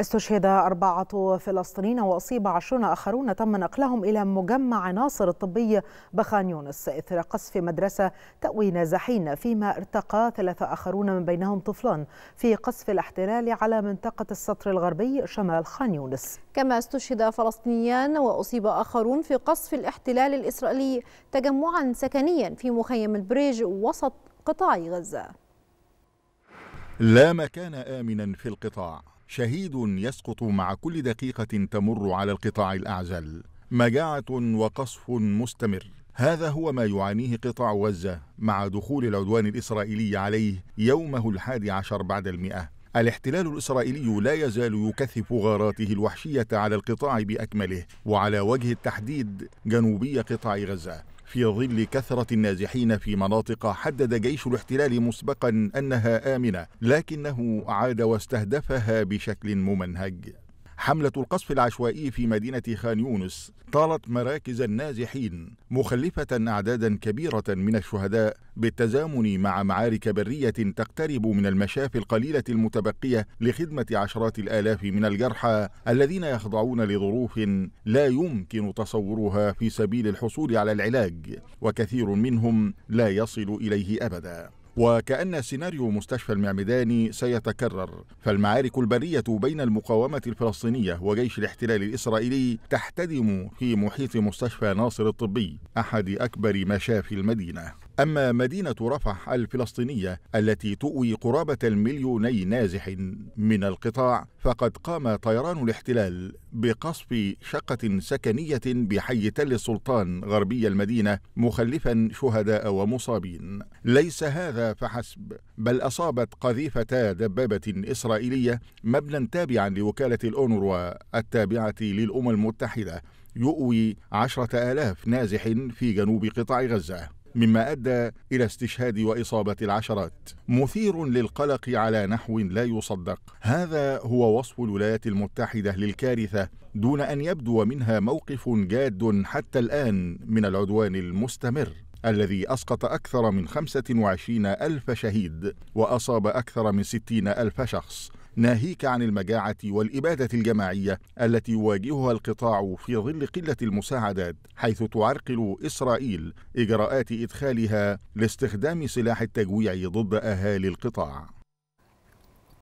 استشهد أربعة فلسطينيين وأصيب عشرون آخرون تم نقلهم إلى مجمع ناصر الطبي بخان يونس إثر قصف مدرسة تأوي نازحين فيما ارتقى ثلاثة آخرون من بينهم طفلان في قصف الاحتلال على منطقة السطر الغربي شمال خان يونس كما استشهد فلسطينيان وأصيب آخرون في قصف الاحتلال الإسرائيلي تجمعا سكنيا في مخيم البريج وسط قطاع غزة لا مكان آمنا في القطاع شهيد يسقط مع كل دقيقة تمر على القطاع الأعزل مجاعة وقصف مستمر هذا هو ما يعانيه قطاع غزة مع دخول العدوان الإسرائيلي عليه يومه الحادي عشر بعد المئة الاحتلال الإسرائيلي لا يزال يكثف غاراته الوحشية على القطاع بأكمله وعلى وجه التحديد جنوبي قطاع غزة في ظل كثرة النازحين في مناطق حدد جيش الاحتلال مسبقا أنها آمنة لكنه عاد واستهدفها بشكل ممنهج حملة القصف العشوائي في مدينة خان يونس طالت مراكز النازحين مخلفة أعدادا كبيرة من الشهداء بالتزامن مع معارك برية تقترب من المشافي القليلة المتبقية لخدمة عشرات الآلاف من الجرحى الذين يخضعون لظروف لا يمكن تصورها في سبيل الحصول على العلاج وكثير منهم لا يصل إليه أبدا وكأن سيناريو مستشفى المعمداني سيتكرر فالمعارك البرية بين المقاومة الفلسطينية وجيش الاحتلال الإسرائيلي تحتدم في محيط مستشفى ناصر الطبي أحد أكبر مشافي المدينة أما مدينة رفح الفلسطينية التي تؤوي قرابة المليوني نازح من القطاع فقد قام طيران الاحتلال بقصف شقة سكنية بحي تل السلطان غربي المدينة مخلفا شهداء ومصابين ليس هذا فحسب بل أصابت قذيفة دبابة إسرائيلية مبنى تابعا لوكالة الأونروا التابعة للأمم المتحدة يؤوي عشرة آلاف نازح في جنوب قطاع غزة مما ادى الى استشهاد واصابه العشرات مثير للقلق على نحو لا يصدق هذا هو وصف الولايات المتحده للكارثه دون ان يبدو منها موقف جاد حتى الان من العدوان المستمر الذي أسقط أكثر من 25 ألف شهيد وأصاب أكثر من 60 ألف شخص ناهيك عن المجاعة والإبادة الجماعية التي يواجهها القطاع في ظل قلة المساعدات حيث تعرقل إسرائيل إجراءات إدخالها لاستخدام سلاح التجويع ضد أهالي القطاع